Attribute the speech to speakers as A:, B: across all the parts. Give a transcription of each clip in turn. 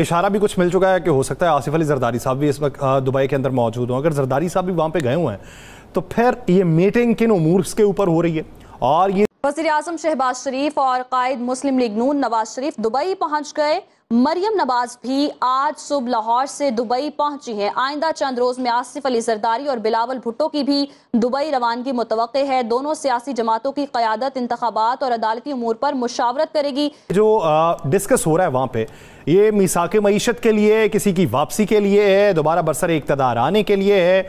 A: اشارہ بھی کچھ مل چکا ہے کہ ہو سکتا ہے آصف علی زرداری صاحب بھی اس وقت دبئی کے اندر موجود ہوں اگر زرداری صاحب بھی وہاں پہ گئے ہوئے ہیں تو پھر یہ میٹنگ کن امور کے اوپر ہو رہی ہے اور
B: قائد مسلم لیگ نون نواز شریف دبئی پہنچ گئے مریم نواز بھی آج صبح لاہور سے دبئی پہنچی ہیں آئندہ چند روز میں آصف علی زرداری اور بلاول بھٹو کی بھی دبئی روان کی متوقع ہے دونوں سیاسی جماعتوں کی قیادت انتخابات اور عدالتی امور پر مشاورت کرے گی
A: جو ڈسکس ہو رہا ہے وہاں پہ یہ میساک معیشت کے لیے کسی کی واپسی کے لیے ہے دوبارہ برسر اقتدار آنے کے لیے ہے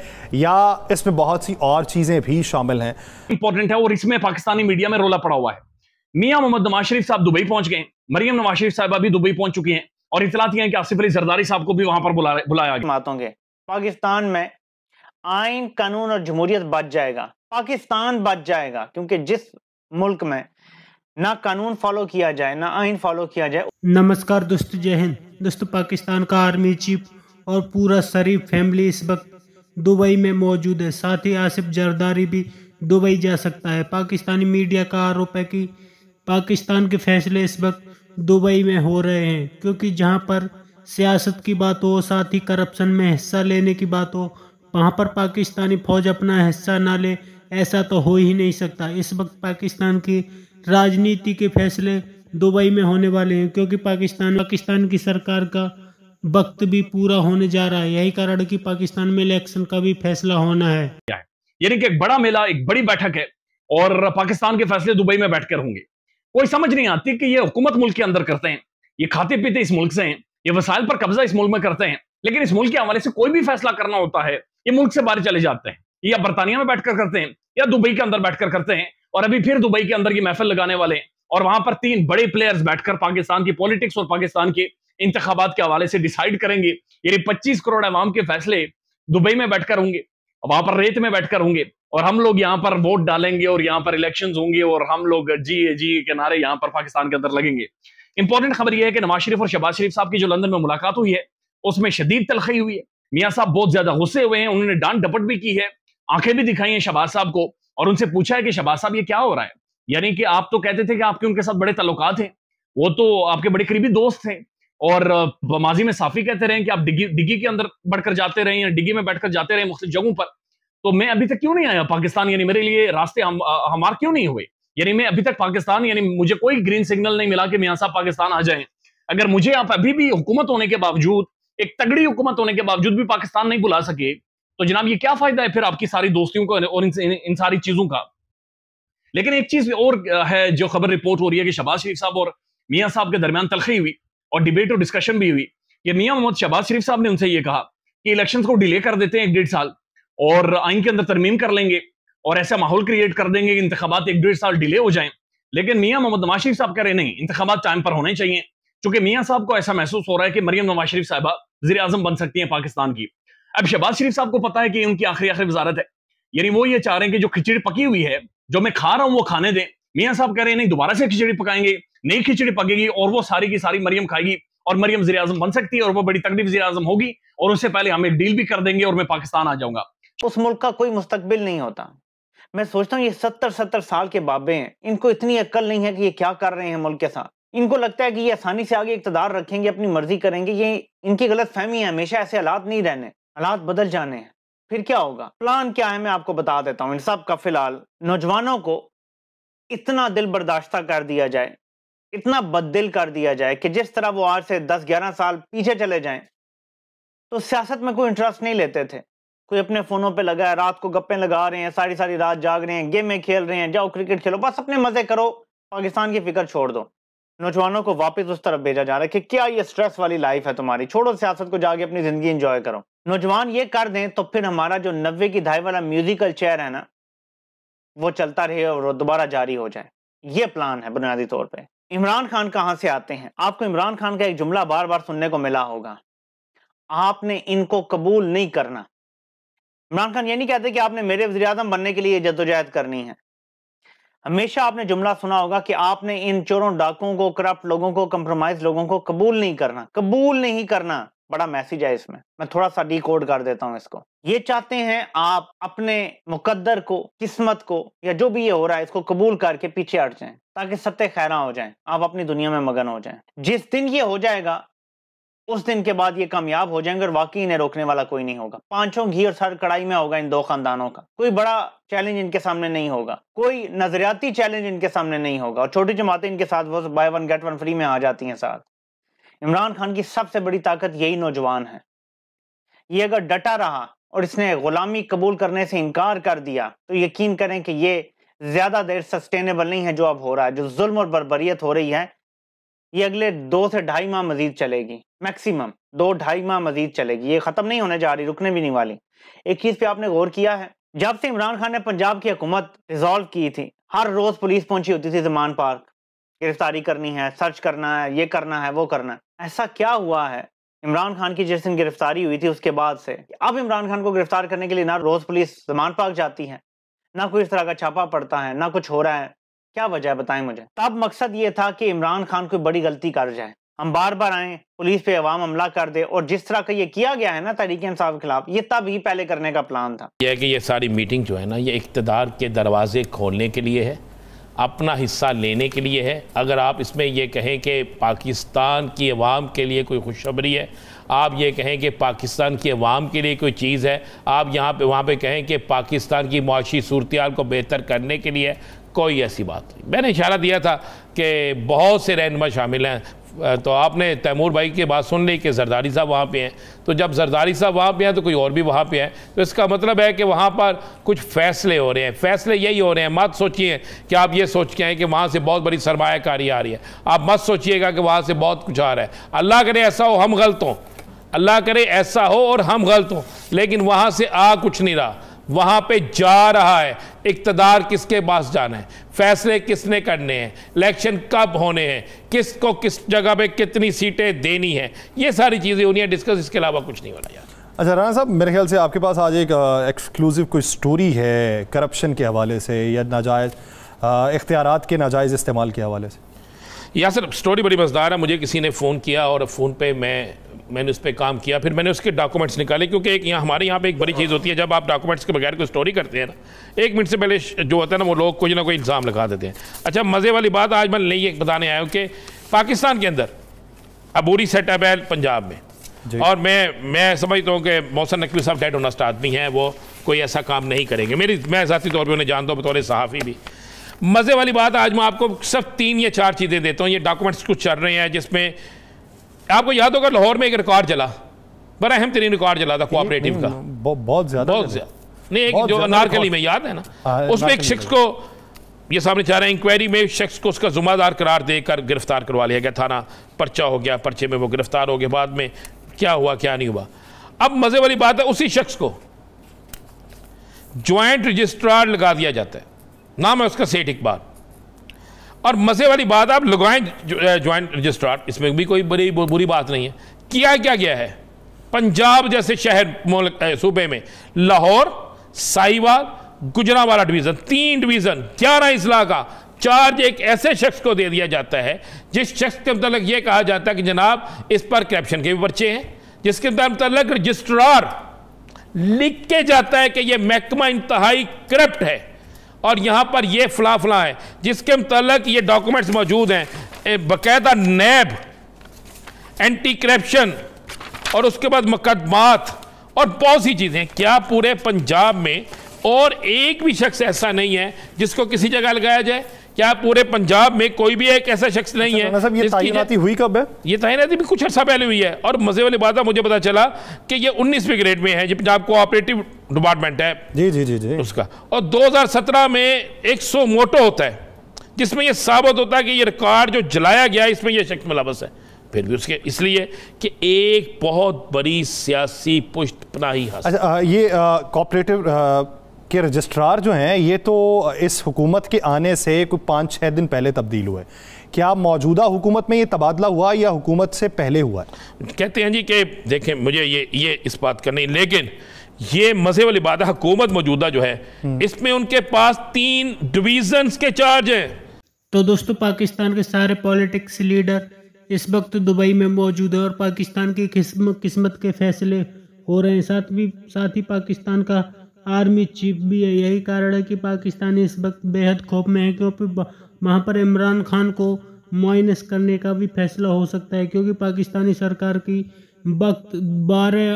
A: یا اس میں بہت سی اور چیزیں بھی شامل ہیں امپورٹنٹ ہے اور اس میں پاکستانی میڈیا میں رولا پڑا ہوا ہے میاں محمد شریف صاحب دبئی پہنچ گئے مریم نواز شریف صاحبہ بھی دبئی پہنچ چکی ہیں اور اطلاع دی ہیں کہ آصف علی زرداری صاحب کو بھی وہاں پر بلایا گیا
B: پاکستان میں آئین قانون اور جمہوریت بچ جائے گا پاکستان بچ جائے گا کیونکہ جس ملک میں نہ قانون فالو کیا جائے نہ آئین فالو کیا جائے
C: نمسکار دوست جہن دوست پاکستان کا آرمی چیف اور پورا سریف فیملی اس وقت دبئی میں موجود ہے ساتھ ہی آصف زرداری بھی دبئی جا سکتا ہے پاکستانی میڈیا کا آروپ ہے کہ پاکستان کے فیصلے اس وقت دبئی میں ہو رہے ہیں کیونکہ جہاں پر سیاست کی بات ہو ساتھ ہی کرپشن میں حصہ لینے کی بات ہو وہاں پر پاکستانی فوج اپنا حصہ نہ لے ایسا تو ہو ہی نہیں سکتا اس وقت پاکستان کی راجنیتی کے فیصلے دبئی میں ہونے والے ہیں کیونکہ پاکستان پاکستان کی سرکار کا وقت بھی پورا ہونے جا رہا ہے یہی کارن کی پاکستان میں الیکشن کا بھی فیصلہ ہونا ہے
A: یعنی کہ ایک بڑا میلہ ایک بڑی بیٹھک ہے اور پاکستان کے فیصلے دبئی میں بیٹھ کر ہوں گے کوئی سمجھ نہیں آتی کہ یہ حکومت ملک کے اندر کرتے ہیں یہ کھاتے پیتے اس ملک سے ہیں یہ وسائل پر قبضہ اس ملک میں کرتے ہیں لیکن اس ملک کے حوالے سے کوئی بھی فیصلہ کرنا ہوتا ہے یہ ملک سے باہر چلے جاتے ہیں یا برطانیہ میں بیٹھ کر کرتے ہیں یا دبئی کے اندر بیٹھ کر کرتے ہیں اور ابھی پھر دبئی کے اندر یہ محفل لگانے والے ہیں اور وہاں پر تین بڑے پلیئرز بیٹھ کر پاکستان کی پولیٹکس اور پاکستان کے انتخابات کے حوالے سے ڈیسائیڈ کریں گے یعنی پچیس کروڑ عوام کے فیصلے دبئی میں بیٹھ کر ہوں گے وہاں پر ریت میں بیٹھ کر ہوں گے اور ہم لوگ یہاں پر ووٹ ڈالیں گے اور یہاں پر الیکشنز ہوں گے اور ہم لوگ جی جی کنارے یہاں پر پاکستان کے اندر لگیں گے امپورٹنٹ خبر یہ ہے کہ نواز شریف اور شہباز شریف صاحب کی جو لندن میں ملاقات ہوئی ہے اس میں شدید تلخی ہوئی ہے میاں صاحب بہت زیادہ غصے ہوئے ہیں انہوں نے ڈانٹ ڈپٹ بھی کی ہے آنکھیں بھی دکھائی ہیں شباز صاحب کو اور ان سے پوچھا ہے کہ شہباز صاحب یہ کیا ہو رہا ہے یعنی کہ آپ تو کہتے تھے کہ آپ کے ان کے ساتھ بڑے تعلقات ہیں وہ تو آپ کے بڑے قریبی دوست ہیں اور ماضی میں صافی کہتے رہے ہیں کہ آپ ڈگی ڈگی کے اندر بڑھ کر جاتے رہے ہیں ڈگی میں بیٹھ کر جاتے رہے مختلف جگہوں پر تو میں ابھی تک کیوں نہیں آیا پاکستان یعنی میرے لیے راستے ہمار کیوں نہیں ہوئے یعنی میں ابھی تک پاکستان یعنی مجھے کوئی گرین سگنل نہیں ملا کہ میاں صاحب پاکستان آ جائیں اگر مجھے آپ ابھی بھی حکومت ہونے کے باوجود ایک تگڑی حکومت ہونے کے باوجود بھی پاکستان نہیں بلا سکے تو جناب یہ کیا فائدہ ہے پھر آپ کی ساری دوستیوں کا اور ان ساری چیزوں کا لیکن ایک چیز اور ہے جو خبر رپورٹ ہو رہی ہے کہ شباز شریف صاحب اور میاں صاحب کے درمیان تلخی ہوئی اور ڈیبیٹ اور ڈسکشن بھی ہوئی یہ میاں محمد شباز شریف صاحب نے ان سے یہ کہا کہ الیکشنز کو ڈیلے کر دیتے ہیں ایک ڈیڑھ سال اور آئین کے اندر ترمیم کر لیں گے اور ایسا ماحول کریٹ کر دیں گے کہ انتخابات ایک ڈیڑھ سال ڈیلے ہو جائیں لیکن میاں محمد نواز شریف صاحب کہہ رہے نہیں انتخابات ٹائم پر ہونے چاہیے چونکہ میاں صاحب کو ایسا محسوس ہو رہا ہے کہ مریم نواز شریف صاحبہ وزیر اعظم بن سکتی ہیں پاکستان کی اب شہباز شریف صاحب کو پتا ہے کہ ان کی آخری آخری وزارت ہے یعنی وہ یہ چاہ رہے ہیں کہ جو کھچڑی پکی ہوئی ہے جو میں کھا رہا ہوں وہ کھانے دیں میاں صاحب کہہ رہے ہیں نہیں دوبارہ سے کھچڑی پکائیں گے نئی کھچڑی پکے گی اور وہ ساری کی ساری مریم کھائے گی اور مریم وزیر اعظم بن سکتی ہے اور وہ بڑی تکلیف وزیر اعظم ہوگی اور اس سے پہلے ہم ایک ڈیل بھی کر دیں گے اور میں پاکستان آ جاؤں گا
B: اس ملک کا کوئی مستقبل نہیں ہوتا میں سوچتا ہوں یہ ستر ستر سال کے بابے ہیں ان کو اتنی عقل نہیں ہے کہ یہ کیا کر رہے ہیں ملک کے ساتھ ان کو لگتا ہے کہ یہ آسانی سے آگے اقتدار رکھیں گے اپنی مرضی کریں گے یہ ان کی غلط فہمی ہے ہمیشہ ایسے حالات نہیں رہنے حالات بدل جانے ہیں پھر کیا ہوگا پلان کیا ہے میں آپ کو بتا دیتا ہوں ان سب کا فی الحال نوجوانوں کو اتنا دل برداشتہ کر دیا جائے اتنا بد دل کر دیا جائے کہ جس طرح وہ آج سے دس گیارہ سال پیچھے چلے جائیں تو سیاست میں کوئی انٹرسٹ نہیں لیتے تھے کوئی اپنے فونوں پہ لگا ہے رات کو گپیں لگا رہے ہیں ساری ساری رات جاگ رہے ہیں گیمیں کھیل رہے ہیں جاؤ کرکٹ کھیلو بس اپنے مزے کرو پاکستان کی فکر چھوڑ دو نوجوانوں کو واپس اس طرف بھیجا جا رہا ہے کہ کیا یہ سٹریس والی لائف ہے تمہاری چھوڑو سیاست کو جا کے اپنی زندگی انجوائے کرو نوجوان یہ کر دیں تو پھر ہمارا جو نوے کی دھائی والا میوزیکل چیئر ہے نا وہ چلتا رہے اور وہ دوبارہ جاری ہو جائے یہ پلان ہے بنیادی طور پہ عمران خان کہاں سے آتے ہیں آپ کو عمران خان کا ایک جملہ بار بار سننے کو ملا ہوگا آپ نے ان کو قبول نہیں کرنا عمران خان یہ نہیں کہتے کہ آپ نے میرے بننے کے لیے جدوجہد کرنی ہے ہمیشہ آپ آپ نے نے جملہ سنا ہوگا کہ ان چوروں ڈاکوں کو کو کو لوگوں لوگوں قبول نہیں کرنا قبول نہیں کرنا بڑا میسج ہے اس میں میں تھوڑا سا ڈی کوڈ کر دیتا ہوں اس کو یہ چاہتے ہیں آپ اپنے مقدر کو قسمت کو یا جو بھی یہ ہو رہا ہے اس کو قبول کر کے پیچھے ہٹ جائیں تاکہ ستے خیرہ ہو جائیں آپ اپنی دنیا میں مگن ہو جائیں جس دن یہ ہو جائے گا اس دن کے بعد یہ کامیاب ہو جائیں گے اور واقعی انہیں روکنے والا کوئی نہیں ہوگا پانچوں گھی اور سر کڑائی میں ہوگا ان دو خاندانوں کا کوئی بڑا چیلنج ان کے سامنے نہیں ہوگا کوئی نظریاتی چیلنج ان کے سامنے نہیں ہوگا اور چھوٹی جماعتیں ان کے ساتھ وہ buy one get one free میں آ جاتی ہیں ساتھ عمران خان کی سب سے بڑی طاقت یہی نوجوان ہے یہ اگر ڈٹا رہا اور اس نے غلامی قبول کرنے سے انکار کر دیا تو یقین کریں کہ یہ زیادہ دیر سسٹینیبل نہیں ہے جو اب ہو رہا ہے جو ظلم اور بربریت ہو رہی ہے یہ اگلے دو سے ڈھائی ماہ مزید چلے گی میکسیمم دو ڈھائی ماہ مزید چلے گی یہ ختم نہیں ہونے جا رہی رکنے بھی نہیں والی ایک چیز پہ آپ نے غور کیا ہے جب سے عمران خان نے پنجاب کی حکومت ریزالو کی تھی ہر روز پولیس پہنچی ہوتی تھی زمان پارک گرفتاری کرنی ہے سرچ کرنا ہے یہ کرنا ہے وہ کرنا ہے ایسا کیا ہوا ہے عمران خان کی جس دن گرفتاری ہوئی تھی اس کے بعد سے اب عمران خان کو گرفتار کرنے کے لیے نہ روز پولیس زمان پارک جاتی ہے نہ کوئی اس طرح کا چھاپا پڑتا ہے نہ کچھ ہو رہا ہے کیا وجہ ہے بتائیں مجھے تب مقصد یہ تھا کہ عمران خان کوئی بڑی غلطی کر جائے ہم بار بار آئیں پولیس پہ عوام عملہ کر دے اور جس طرح کا یہ کیا گیا ہے نا تحریک انصاف خلاف یہ تب ہی پہلے کرنے کا پلان تھا
D: یہ کہ یہ ساری میٹنگ جو ہے نا یہ اقتدار کے دروازے کھولنے کے لیے ہے اپنا حصہ لینے کے لیے ہے اگر آپ اس میں یہ کہیں کہ پاکستان کی عوام کے لیے کوئی خوشخبری ہے آپ یہ کہیں کہ پاکستان کی عوام کے لیے کوئی چیز ہے آپ یہاں پہ وہاں پہ کہیں کہ پاکستان کی معاشی صورتحال کو بہتر کرنے کے لیے کوئی ایسی بات نہیں میں نے اشارہ دیا تھا کہ بہت سے رہنما شامل ہیں تو آپ نے تیمور بھائی کی بات سن لی کہ زرداری صاحب وہاں پہ ہیں تو جب زرداری صاحب وہاں پہ ہیں تو کوئی اور بھی وہاں پہ ہیں تو اس کا مطلب ہے کہ وہاں پر کچھ فیصلے ہو رہے ہیں فیصلے یہی ہو رہے ہیں مت سوچیے ہیں کہ آپ یہ سوچ کے ہیں کہ وہاں سے بہت بڑی سرمایہ کاری آ رہی ہے آپ مت سوچیے گا کہ وہاں سے بہت کچھ آ رہا ہے اللہ کرے ایسا ہو ہم غلط ہوں اللہ کرے ایسا ہو اور ہم غلط ہوں لیکن وہاں سے آ کچھ نہیں رہا وہاں پہ جا رہا ہے اقتدار کس کے پاس جانا ہے فیصلے کس نے کرنے ہیں الیکشن کب ہونے ہیں کس کو کس جگہ پہ کتنی سیٹیں دینی ہیں یہ ساری چیزیں ہونی ہیں ڈسکس اس کے علاوہ کچھ نہیں ہونا ہے یار
A: اچھا رانا صاحب میرے خیال سے آپ کے پاس آج ایک ایکسکلوزیو کوئی سٹوری ہے کرپشن کے حوالے سے یا ناجائز اختیارات کے ناجائز استعمال کے حوالے سے
D: یا سر سٹوری بڑی مزدار ہے مجھے کسی نے فون کیا اور فون پہ میں میں نے اس پہ کام کیا پھر میں نے اس کے ڈاکومنٹس نکالے کیونکہ ایک یہاں ہمارے یہاں پہ ایک بڑی چیز ہوتی ہے جب آپ ڈاکومنٹس کے بغیر کوئی اسٹوری کرتے ہیں نا ایک منٹ سے پہلے جو ہوتا ہے نا وہ لوگ کچھ نہ کوئی الزام لگا دیتے ہیں اچھا مزے والی بات آج میں نہیں یہ بتانے آیا ہوں کہ پاکستان کے اندر عبوری سیٹ اپ ہے پنجاب میں جی۔ اور میں میں سمجھتا ہوں کہ محسن نقوی صاحب ڈیٹ ہونا اسٹارٹ آدمی ہیں وہ کوئی ایسا کام نہیں کریں گے میری میں ذاتی طور پہ انہیں جانتا ہوں بطور صحافی بھی مزے والی بات آج میں آپ کو صرف تین یا چار چیزیں دیتا ہوں یہ ڈاکومنٹس کچھ چل رہے ہیں جس میں آپ کو یاد ہوگا لاہور میں ایک ریکارڈ چلا بڑا اہم ترین ریکارڈ چلا تھا کوآپریٹو کا
A: بہت زیادہ
D: نہیں ایک جو میں یاد ہے نا ہاں، اس میں ایک شخص کو یہ سامنے چاہ رہے ہیں انکوائری میں شخص کو اس کا ذمہ دار قرار دے کر گرفتار کروا لیا گیا تھا نا ہو گیا پرچے میں وہ گرفتار ہو گیا بعد میں کیا ہوا کیا نہیں ہوا اب مزے والی بات ہے اسی شخص کو جوائنٹ رجسٹرار لگا دیا جاتا ہے نام ہے اس کا سیٹ اقبال اور مزے والی بات آپ لگوائیں جوائنٹ رجسٹرار اس میں بھی کوئی بڑی بری بات نہیں ہے کیا کیا گیا ہے پنجاب جیسے شہر صوبے میں لاہور سائیوال گجرا والا ڈویژن تین ڈویژن گیارہ کا چارج ایک ایسے شخص کو دے دیا جاتا ہے جس شخص کے متعلق یہ کہا جاتا ہے کہ جناب اس پر کرپشن کے بھی پرچے ہیں جس کے متعلق رجسٹرار لکھ کے جاتا ہے کہ یہ محکمہ انتہائی کرپٹ ہے اور یہاں پر یہ فلا ہے جس کے متعلق یہ ڈاکومنٹس موجود ہیں باقاعدہ نیب اینٹی کرپشن اور اس کے بعد مقدمات اور بہت سی چیزیں کیا پورے پنجاب میں اور ایک بھی شخص ایسا نہیں ہے جس کو کسی جگہ لگایا جائے کیا پورے پنجاب میں کوئی بھی ایک ایسا شخص نہیں اچھا ہے یہ تائیناتی ہوئی کب ہے یہ تائیناتی بھی کچھ عرصہ پہلے ہوئی ہے اور مزے والی بات ہے مجھے پتا چلا کہ یہ انیس بھی گریڈ میں ہے یہ پنجاب کو آپریٹیو ڈپارٹمنٹ ہے جی،, جی جی جی اس کا اور دوزار سترہ میں ایک سو موٹو ہوتا ہے جس میں یہ ثابت ہوتا ہے کہ یہ ریکارڈ جو جلایا گیا اس میں یہ شخص ملابس ہے پھر بھی اس کے اس لیے کہ ایک بہت بری سیاسی پشت پناہی حاصل اچھا،
A: یہ کوپریٹیو کہ رجسٹرار جو ہیں یہ تو اس حکومت کے آنے سے کوئی پانچ چھ دن پہلے تبدیل ہوئے کیا موجودہ حکومت میں یہ تبادلہ ہوا یا حکومت سے پہلے ہوا ہے
D: کہتے ہیں جی کہ دیکھیں مجھے یہ یہ اس بات کا نہیں لیکن یہ مزے والی بات ہے حکومت موجودہ جو ہے اس میں ان کے پاس تین ڈویزنز کے چارج ہیں
C: تو دوستو پاکستان کے سارے پولیٹکس لیڈر اس وقت دبئی میں موجود ہے اور پاکستان کی قسمت کے فیصلے ہو رہے ہیں ساتھ بھی ساتھ ہی پاکستان کا آرمی چیف بھی ہے یہی کارڈ ہے کہ پاکستان اس وقت بے حد خوف میں ہے کیونکہ وہاں پر عمران خان کو مائنس کرنے کا بھی فیصلہ ہو سکتا ہے کیونکہ پاکستانی سرکار کی وقت بارہ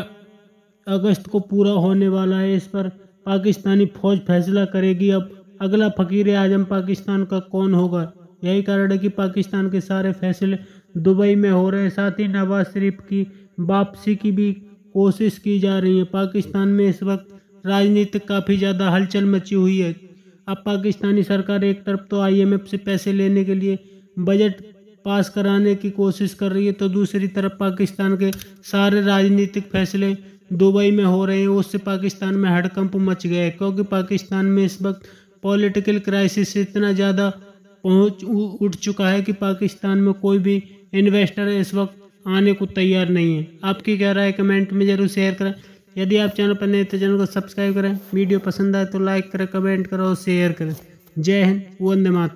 C: اگست کو پورا ہونے والا ہے اس پر پاکستانی فوج فیصلہ کرے گی اب اگلا فقیر اعظم پاکستان کا کون ہوگا یہی کارن ہے کہ پاکستان کے سارے فیصلے دبئی میں ہو رہے ہیں ساتھ ہی نواز شریف کی واپسی کی بھی کوشش کی جا رہی ہے پاکستان میں اس وقت راجنیتک کافی زیادہ ہلچل مچی ہوئی ہے اب پاکستانی سرکار ایک طرف تو آئی ایم ایف سے پیسے لینے کے لیے بجٹ پاس کرانے کی کوشش کر رہی ہے تو دوسری طرف پاکستان کے سارے راجنیتک فیصلے دبئی میں ہو رہے ہیں اس سے پاکستان میں کمپ مچ گیا ہے کیونکہ پاکستان میں اس وقت پولیٹیکل کرائسس اتنا زیادہ پہنچ اٹھ چکا ہے کہ پاکستان میں کوئی بھی انویسٹر اس وقت آنے کو تیار نہیں ہے آپ کی کیا رائے کمنٹ میں ضرور شیئر کریں یدی آپ چینل پر نہیں تو چینل کو سبسکرائب کریں ویڈیو پسند آئے تو لائک کریں کمنٹ کرو اور شیئر کریں جے ہند وند ماتا